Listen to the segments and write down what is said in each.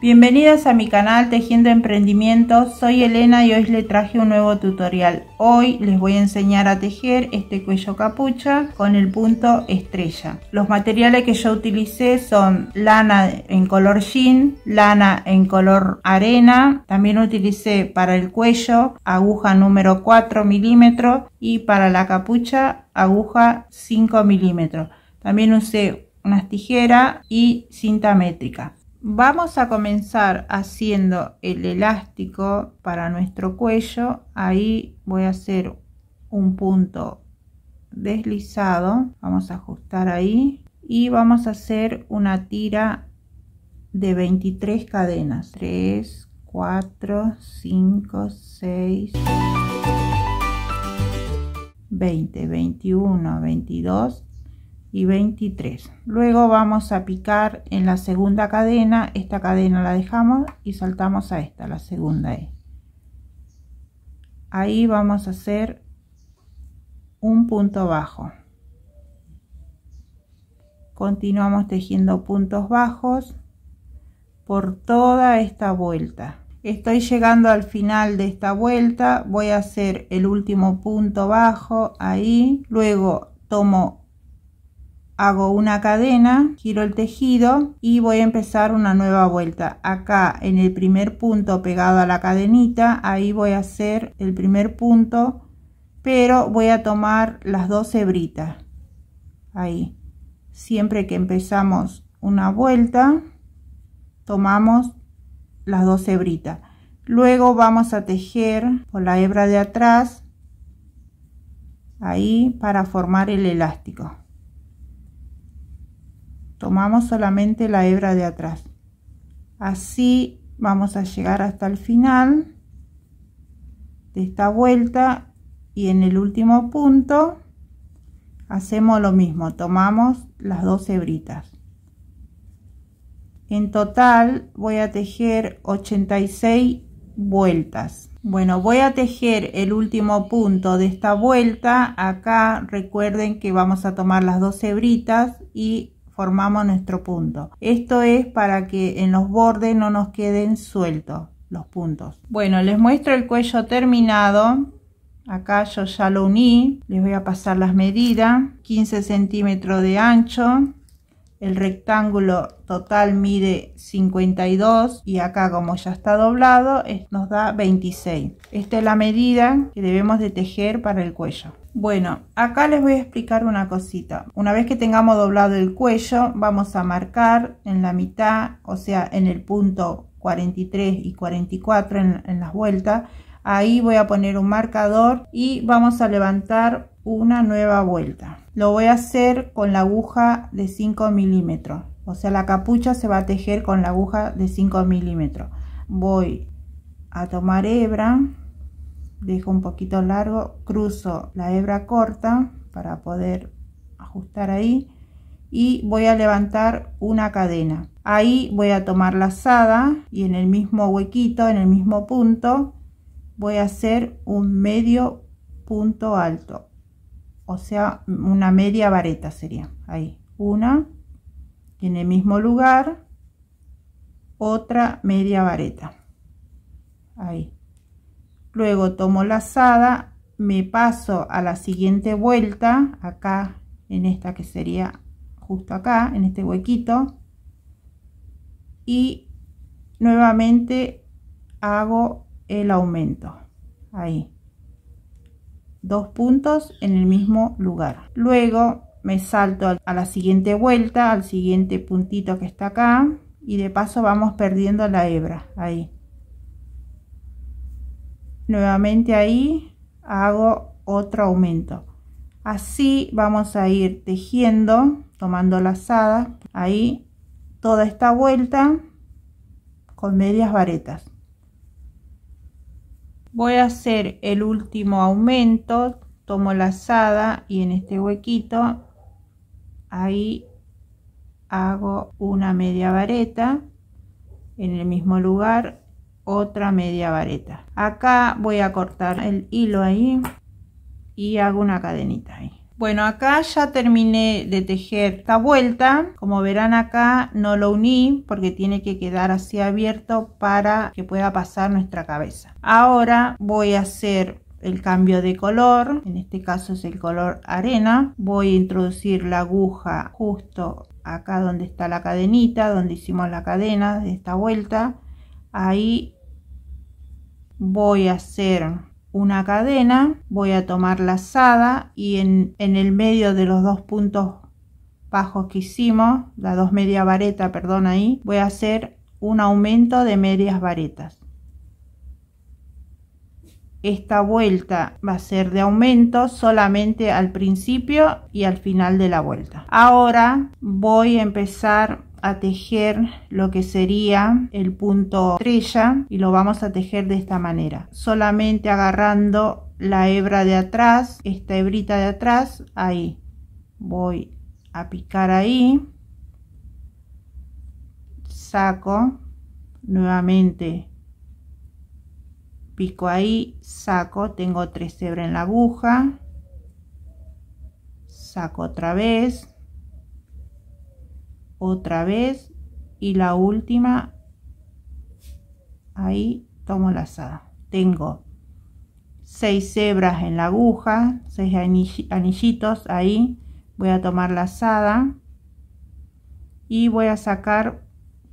Bienvenidas a mi canal Tejiendo Emprendimientos, soy Elena y hoy les traje un nuevo tutorial. Hoy les voy a enseñar a tejer este cuello capucha con el punto estrella. Los materiales que yo utilicé son lana en color jean, lana en color arena, también utilicé para el cuello aguja número 4 milímetros y para la capucha aguja 5 milímetros. También usé unas tijeras y cinta métrica. Vamos a comenzar haciendo el elástico para nuestro cuello. Ahí voy a hacer un punto deslizado. Vamos a ajustar ahí. Y vamos a hacer una tira de 23 cadenas. 3, 4, 5, 6, 20, 21, 22 y 23 luego vamos a picar en la segunda cadena esta cadena la dejamos y saltamos a esta la segunda e. ahí vamos a hacer un punto bajo continuamos tejiendo puntos bajos por toda esta vuelta estoy llegando al final de esta vuelta voy a hacer el último punto bajo ahí luego tomo hago una cadena, giro el tejido y voy a empezar una nueva vuelta. Acá en el primer punto pegado a la cadenita, ahí voy a hacer el primer punto, pero voy a tomar las dos hebritas. Ahí. Siempre que empezamos una vuelta, tomamos las dos hebritas. Luego vamos a tejer con la hebra de atrás, ahí para formar el elástico tomamos solamente la hebra de atrás así vamos a llegar hasta el final de esta vuelta y en el último punto hacemos lo mismo tomamos las dos hebritas en total voy a tejer 86 vueltas bueno voy a tejer el último punto de esta vuelta acá recuerden que vamos a tomar las dos hebritas y formamos nuestro punto. Esto es para que en los bordes no nos queden sueltos los puntos. Bueno, les muestro el cuello terminado. Acá yo ya lo uní. Les voy a pasar las medidas. 15 centímetros de ancho. El rectángulo total mide 52 y acá como ya está doblado nos da 26. Esta es la medida que debemos de tejer para el cuello. Bueno, acá les voy a explicar una cosita. Una vez que tengamos doblado el cuello, vamos a marcar en la mitad, o sea, en el punto 43 y 44 en, en las vueltas. Ahí voy a poner un marcador y vamos a levantar una nueva vuelta. Lo voy a hacer con la aguja de 5 milímetros. O sea, la capucha se va a tejer con la aguja de 5 milímetros. Voy a tomar hebra dejo un poquito largo, cruzo la hebra corta para poder ajustar ahí y voy a levantar una cadena. Ahí voy a tomar la lazada y en el mismo huequito, en el mismo punto, voy a hacer un medio punto alto. O sea, una media vareta sería. Ahí, una y en el mismo lugar otra media vareta. Ahí luego tomo la lazada me paso a la siguiente vuelta acá en esta que sería justo acá en este huequito y nuevamente hago el aumento ahí dos puntos en el mismo lugar luego me salto a la siguiente vuelta al siguiente puntito que está acá y de paso vamos perdiendo la hebra ahí nuevamente ahí hago otro aumento así vamos a ir tejiendo tomando lazada ahí toda esta vuelta con medias varetas voy a hacer el último aumento tomo lazada y en este huequito ahí hago una media vareta en el mismo lugar otra media vareta acá voy a cortar el hilo ahí y hago una cadenita ahí bueno acá ya terminé de tejer esta vuelta como verán acá no lo uní porque tiene que quedar así abierto para que pueda pasar nuestra cabeza ahora voy a hacer el cambio de color en este caso es el color arena voy a introducir la aguja justo acá donde está la cadenita donde hicimos la cadena de esta vuelta ahí voy a hacer una cadena, voy a tomar lazada y en, en el medio de los dos puntos bajos que hicimos, la dos media vareta, perdón, ahí, voy a hacer un aumento de medias varetas. Esta vuelta va a ser de aumento solamente al principio y al final de la vuelta. Ahora voy a empezar a tejer lo que sería el punto estrella y lo vamos a tejer de esta manera solamente agarrando la hebra de atrás esta hebrita de atrás ahí voy a picar ahí saco nuevamente pico ahí saco tengo tres hebras en la aguja saco otra vez otra vez y la última ahí tomo lazada tengo seis hebras en la aguja seis anillitos ahí voy a tomar lazada y voy a sacar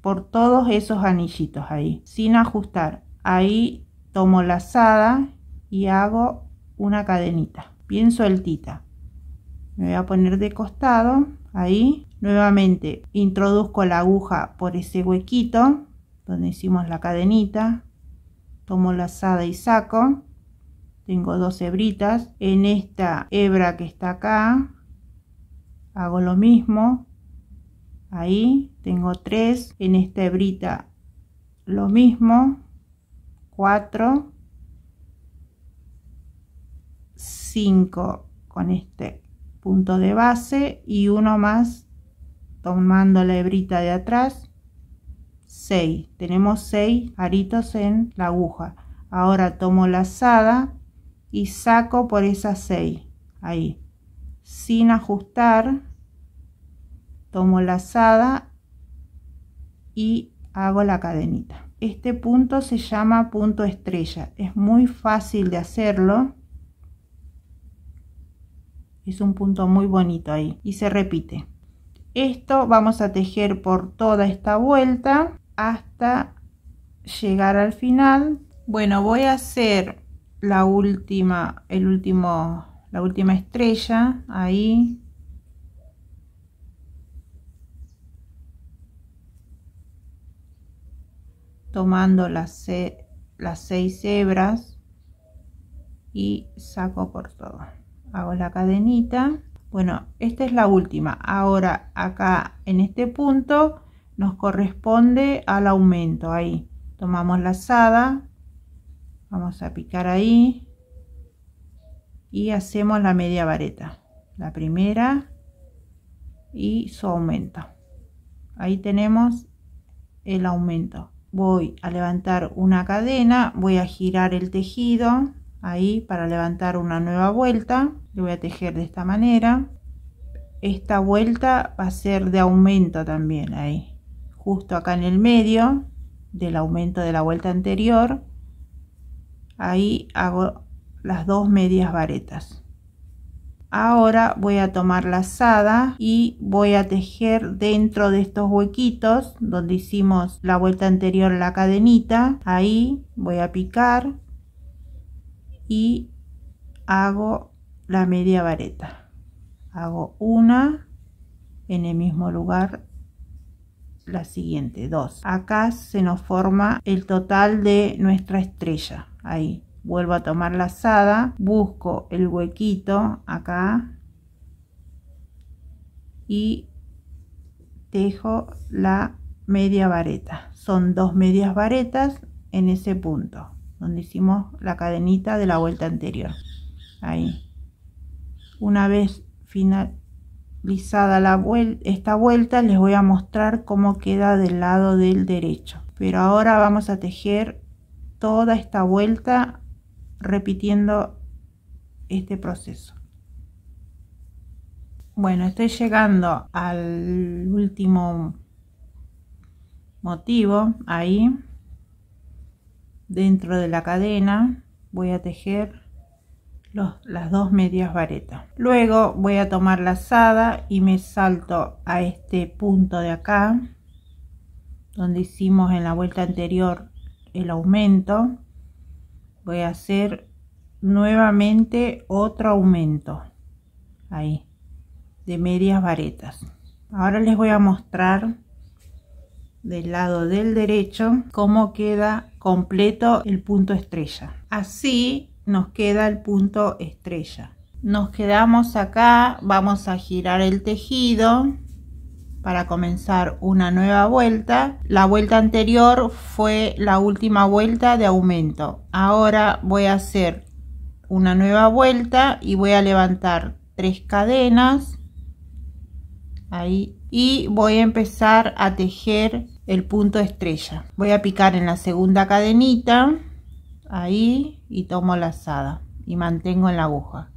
por todos esos anillitos ahí sin ajustar ahí tomo lazada y hago una cadenita bien sueltita me voy a poner de costado ahí nuevamente introduzco la aguja por ese huequito donde hicimos la cadenita tomo la lazada y saco tengo dos hebritas en esta hebra que está acá hago lo mismo ahí tengo tres en esta hebrita lo mismo 4 5 con este punto de base y uno más tomando la hebrita de atrás 6 tenemos 6 aritos en la aguja ahora tomo la lazada y saco por esas 6 ahí sin ajustar tomo lazada y hago la cadenita este punto se llama punto estrella es muy fácil de hacerlo es un punto muy bonito ahí y se repite esto vamos a tejer por toda esta vuelta hasta llegar al final bueno voy a hacer la última el último la última estrella ahí tomando las, las seis hebras y saco por todo hago la cadenita bueno esta es la última ahora acá en este punto nos corresponde al aumento ahí tomamos la lazada vamos a picar ahí y hacemos la media vareta la primera y su aumento ahí tenemos el aumento voy a levantar una cadena voy a girar el tejido ahí para levantar una nueva vuelta le voy a tejer de esta manera esta vuelta va a ser de aumento también ahí justo acá en el medio del aumento de la vuelta anterior ahí hago las dos medias varetas ahora voy a tomar la lazada y voy a tejer dentro de estos huequitos donde hicimos la vuelta anterior la cadenita ahí voy a picar y hago la media vareta hago una en el mismo lugar la siguiente dos acá se nos forma el total de nuestra estrella ahí vuelvo a tomar la lazada busco el huequito acá y tejo la media vareta son dos medias varetas en ese punto donde hicimos la cadenita de la vuelta anterior ahí una vez finalizada la esta vuelta les voy a mostrar cómo queda del lado del derecho pero ahora vamos a tejer toda esta vuelta repitiendo este proceso bueno estoy llegando al último motivo ahí dentro de la cadena voy a tejer las dos medias varetas luego voy a tomar la lazada y me salto a este punto de acá donde hicimos en la vuelta anterior el aumento voy a hacer nuevamente otro aumento ahí de medias varetas ahora les voy a mostrar del lado del derecho cómo queda completo el punto estrella. Así nos queda el punto estrella. Nos quedamos acá, vamos a girar el tejido para comenzar una nueva vuelta. La vuelta anterior fue la última vuelta de aumento. Ahora voy a hacer una nueva vuelta y voy a levantar tres cadenas. Ahí. Y voy a empezar a tejer el punto estrella. Voy a picar en la segunda cadenita, ahí, y tomo lazada y mantengo en la aguja.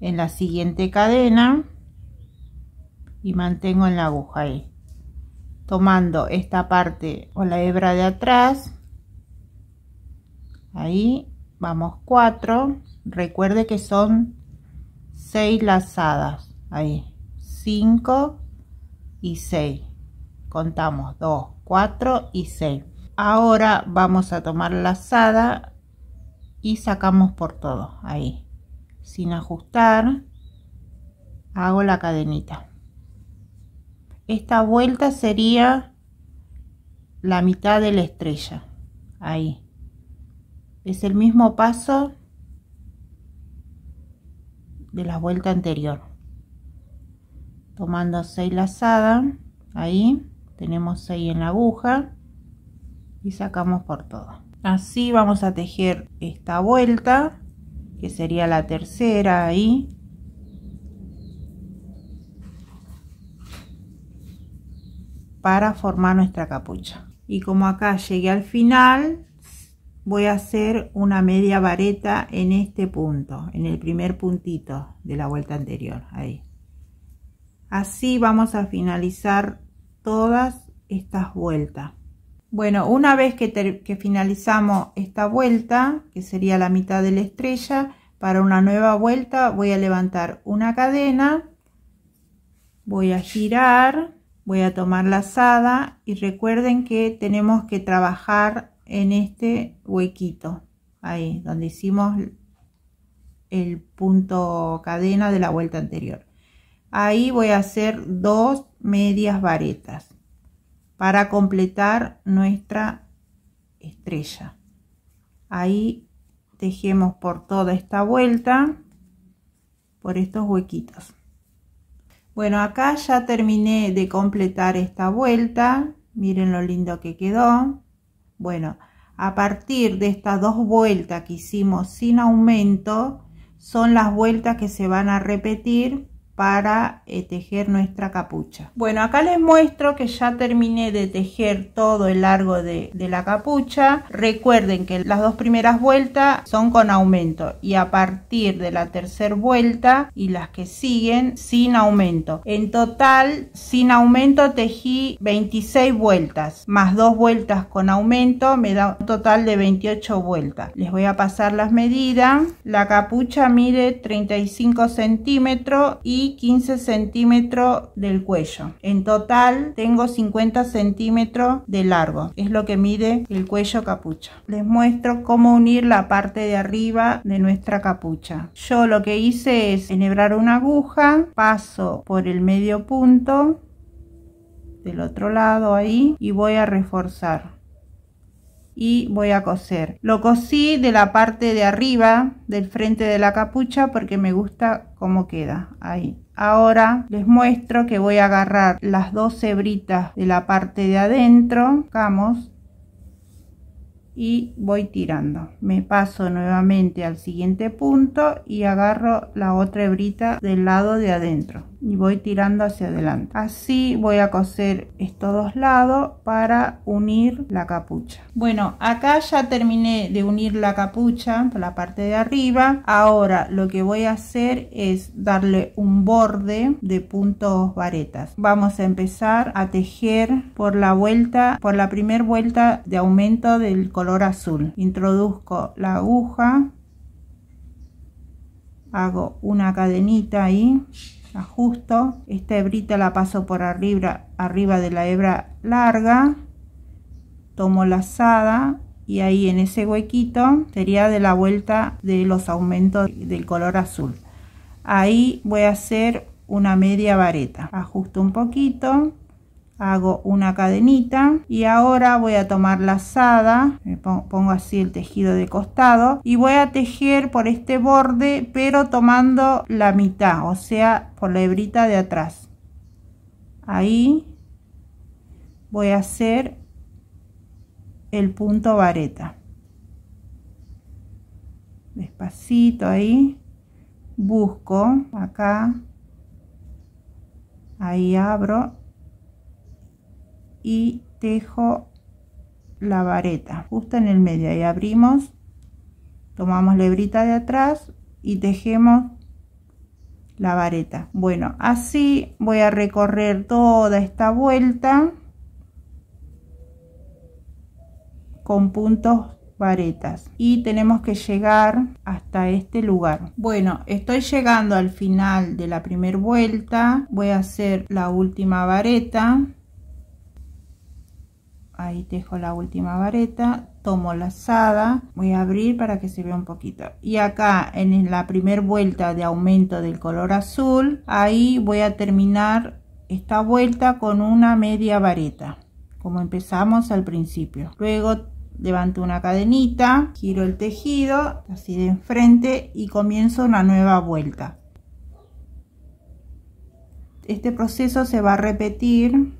En la siguiente cadena y mantengo en la aguja ahí. Tomando esta parte o la hebra de atrás, ahí, vamos cuatro recuerde que son seis lazadas, ahí, 5 y 6 Contamos 2, 4 y 6. Ahora vamos a tomar la lazada y sacamos por todo. Ahí. Sin ajustar. Hago la cadenita. Esta vuelta sería la mitad de la estrella. Ahí. Es el mismo paso de la vuelta anterior tomando 6 lazada ahí tenemos ahí en la aguja y sacamos por todo así vamos a tejer esta vuelta que sería la tercera ahí para formar nuestra capucha y como acá llegué al final voy a hacer una media vareta en este punto en el primer puntito de la vuelta anterior ahí así vamos a finalizar todas estas vueltas. Bueno, una vez que, finalizamos esta vuelta, que sería la mitad de la estrella, para una nueva vuelta voy a levantar una cadena, voy a girar, voy a tomar lazada y recuerden que tenemos que trabajar en este huequito, ahí donde hicimos el punto cadena de la vuelta anterior. Ahí voy a hacer dos medias varetas para completar nuestra estrella. Ahí tejemos por toda esta vuelta, por estos huequitos. Bueno, acá ya terminé de completar esta vuelta. Miren lo lindo que quedó. Bueno, a partir de estas dos vueltas que hicimos sin aumento, son las vueltas que se van a repetir para eh, tejer nuestra capucha bueno acá les muestro que ya terminé de tejer todo el largo de, de la capucha recuerden que las dos primeras vueltas son con aumento y a partir de la tercera vuelta y las que siguen sin aumento en total sin aumento tejí 26 vueltas más dos vueltas con aumento me da un total de 28 vueltas les voy a pasar las medidas la capucha mide 35 centímetros y 15 centímetros del cuello. En total tengo 50 centímetros de largo, es lo que mide el cuello capucha. Les muestro cómo unir la parte de arriba de nuestra capucha. Yo lo que hice es enhebrar una aguja, paso por el medio punto del otro lado ahí y voy a reforzar y voy a coser. Lo cosí de la parte de arriba del frente de la capucha porque me gusta cómo queda ahí. Ahora les muestro que voy a agarrar las dos hebritas de la parte de adentro, vamos y voy tirando. Me paso nuevamente al siguiente punto y agarro la otra hebrita del lado de adentro y voy tirando hacia adelante así voy a coser estos dos lados para unir la capucha bueno acá ya terminé de unir la capucha por la parte de arriba ahora lo que voy a hacer es darle un borde de puntos varetas vamos a empezar a tejer por la vuelta por la primera vuelta de aumento del color azul introduzco la aguja hago una cadenita ahí ajusto esta hebrita la paso por arriba arriba de la hebra larga tomo lazada y ahí en ese huequito sería de la vuelta de los aumentos del color azul ahí voy a hacer una media vareta ajusto un poquito hago una cadenita y ahora voy a tomar lazada pongo así el tejido de costado y voy a tejer por este borde pero tomando la mitad o sea por la hebrita de atrás ahí voy a hacer el punto vareta despacito ahí busco acá ahí abro y tejo la vareta justo en el medio y abrimos tomamos la hebrita de atrás y tejemos la vareta bueno así voy a recorrer toda esta vuelta con puntos varetas y tenemos que llegar hasta este lugar bueno estoy llegando al final de la primera vuelta voy a hacer la última vareta ahí tejo la última vareta tomo la lazada voy a abrir para que se vea un poquito y acá en la primer vuelta de aumento del color azul ahí voy a terminar esta vuelta con una media vareta como empezamos al principio luego levanto una cadenita giro el tejido así de enfrente y comienzo una nueva vuelta este proceso se va a repetir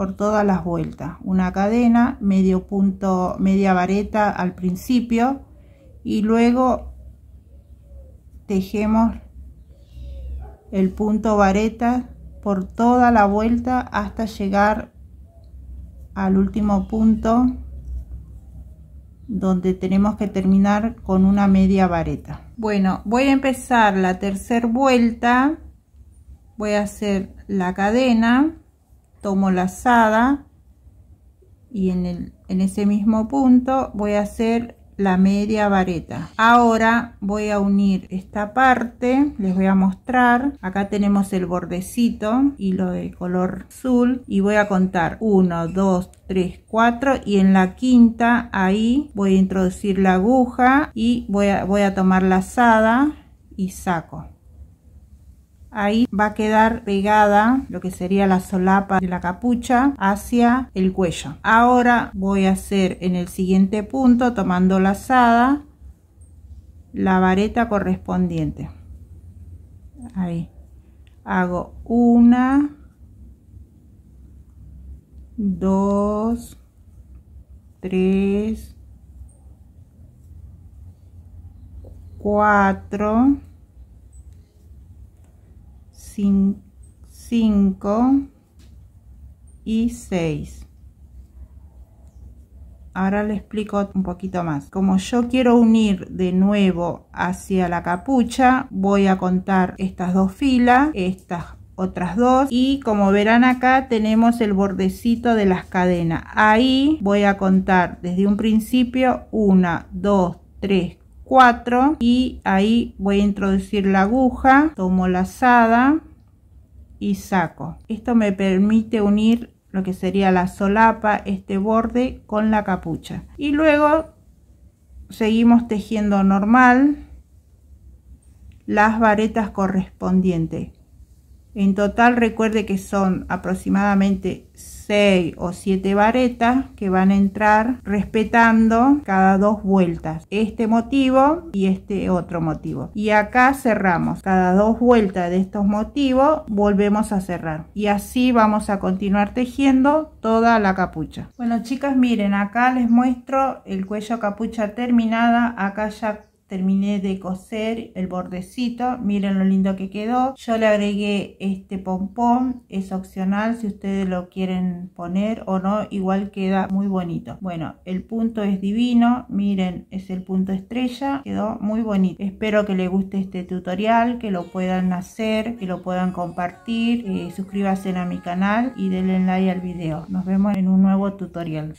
por todas las vueltas una cadena medio punto media vareta al principio y luego tejemos el punto vareta por toda la vuelta hasta llegar al último punto donde tenemos que terminar con una media vareta bueno voy a empezar la tercera vuelta voy a hacer la cadena tomo lazada y en, el, en ese mismo punto voy a hacer la media vareta ahora voy a unir esta parte les voy a mostrar acá tenemos el bordecito lo de color azul y voy a contar 1 2 3 4 y en la quinta ahí voy a introducir la aguja y voy a, voy a tomar lazada y saco Ahí va a quedar pegada lo que sería la solapa de la capucha hacia el cuello. Ahora voy a hacer en el siguiente punto, tomando la lazada, la vareta correspondiente. Ahí. Hago una, dos, tres, cuatro. 5 y 6 ahora le explico un poquito más como yo quiero unir de nuevo hacia la capucha voy a contar estas dos filas estas otras dos y como verán acá tenemos el bordecito de las cadenas ahí voy a contar desde un principio 1 2 3 4 y ahí voy a introducir la aguja, tomo la lazada y saco. Esto me permite unir lo que sería la solapa, este borde con la capucha. Y luego seguimos tejiendo normal las varetas correspondientes. En total recuerde que son aproximadamente 6 o 7 varetas que van a entrar respetando cada dos vueltas. Este motivo y este otro motivo. Y acá cerramos. Cada dos vueltas de estos motivos volvemos a cerrar. Y así vamos a continuar tejiendo toda la capucha. Bueno chicas miren acá les muestro el cuello capucha terminada. Acá ya terminé de coser el bordecito miren lo lindo que quedó yo le agregué este pompón es opcional si ustedes lo quieren poner o no igual queda muy bonito bueno el punto es divino miren es el punto estrella quedó muy bonito espero que les guste este tutorial que lo puedan hacer que lo puedan compartir eh, suscríbanse a mi canal y denle like al video nos vemos en un nuevo tutorial